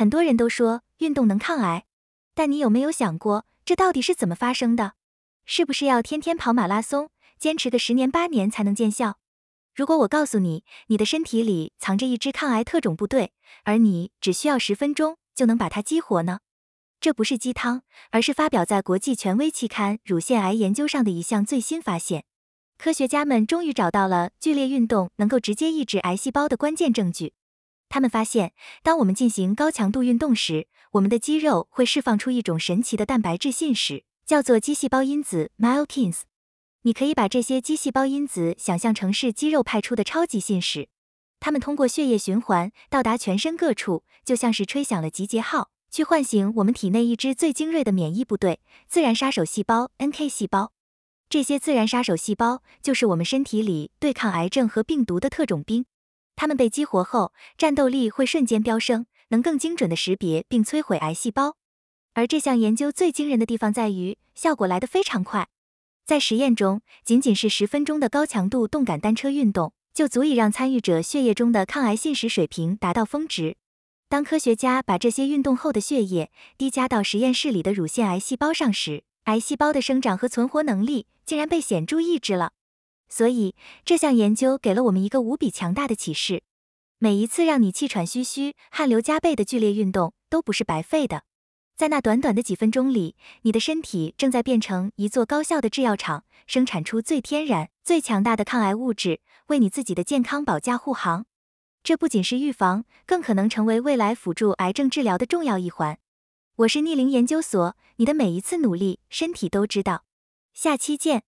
很多人都说运动能抗癌，但你有没有想过这到底是怎么发生的？是不是要天天跑马拉松，坚持个十年八年才能见效？如果我告诉你，你的身体里藏着一支抗癌特种部队，而你只需要十分钟就能把它激活呢？这不是鸡汤，而是发表在国际权威期刊《乳腺癌研究》上的一项最新发现。科学家们终于找到了剧烈运动能够直接抑制癌细胞的关键证据。他们发现，当我们进行高强度运动时，我们的肌肉会释放出一种神奇的蛋白质信使，叫做肌细胞因子 （myokines）。你可以把这些肌细胞因子想象成是肌肉派出的超级信使。它们通过血液循环到达全身各处，就像是吹响了集结号，去唤醒我们体内一支最精锐的免疫部队——自然杀手细胞 （NK 细胞）。这些自然杀手细胞就是我们身体里对抗癌症和病毒的特种兵。它们被激活后，战斗力会瞬间飙升，能更精准地识别并摧毁癌细胞。而这项研究最惊人的地方在于，效果来得非常快。在实验中，仅仅是十分钟的高强度动感单车运动，就足以让参与者血液中的抗癌信使水平达到峰值。当科学家把这些运动后的血液滴加到实验室里的乳腺癌细胞上时，癌细胞的生长和存活能力竟然被显著抑制了。所以这项研究给了我们一个无比强大的启示：每一次让你气喘吁吁、汗流浃背的剧烈运动都不是白费的。在那短短的几分钟里，你的身体正在变成一座高效的制药厂，生产出最天然、最强大的抗癌物质，为你自己的健康保驾护航。这不仅是预防，更可能成为未来辅助癌症治疗的重要一环。我是逆龄研究所，你的每一次努力，身体都知道。下期见。